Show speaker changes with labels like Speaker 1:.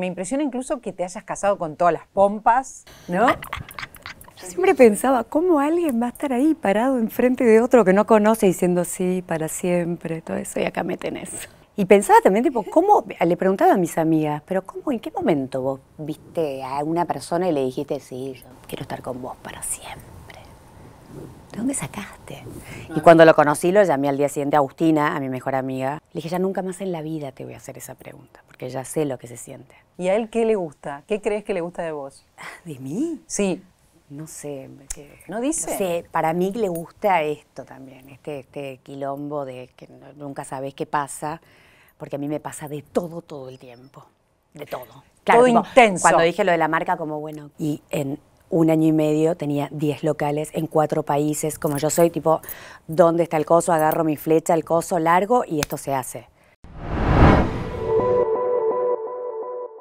Speaker 1: Me impresiona incluso que te hayas casado con todas las pompas, ¿no? Yo siempre pensaba, ¿cómo alguien va a estar ahí parado enfrente de otro que no conoce diciendo sí para siempre, todo eso, y acá me tenés? Y pensaba también, tipo, ¿cómo? Le preguntaba a mis amigas, ¿pero cómo,
Speaker 2: en qué momento vos viste a una persona y le dijiste, sí, yo quiero estar con vos para siempre? dónde sacaste? Y cuando lo conocí, lo llamé al día siguiente a Agustina, a mi mejor amiga. Le dije, ya nunca más en la vida te voy a hacer esa pregunta, porque ya sé lo que se siente.
Speaker 1: ¿Y a él qué le gusta? ¿Qué crees que le gusta de vos? Ah,
Speaker 2: ¿De mí? Sí. No sé. ¿No dice? para mí le gusta esto también, este, este quilombo de que nunca sabes qué pasa, porque a mí me pasa de todo, todo el tiempo. De todo. Claro, todo intenso. Cuando dije lo de la marca, como bueno, y en un año y medio tenía 10 locales en cuatro países, como yo soy tipo, ¿dónde está el coso? Agarro mi flecha, el coso largo y esto se hace.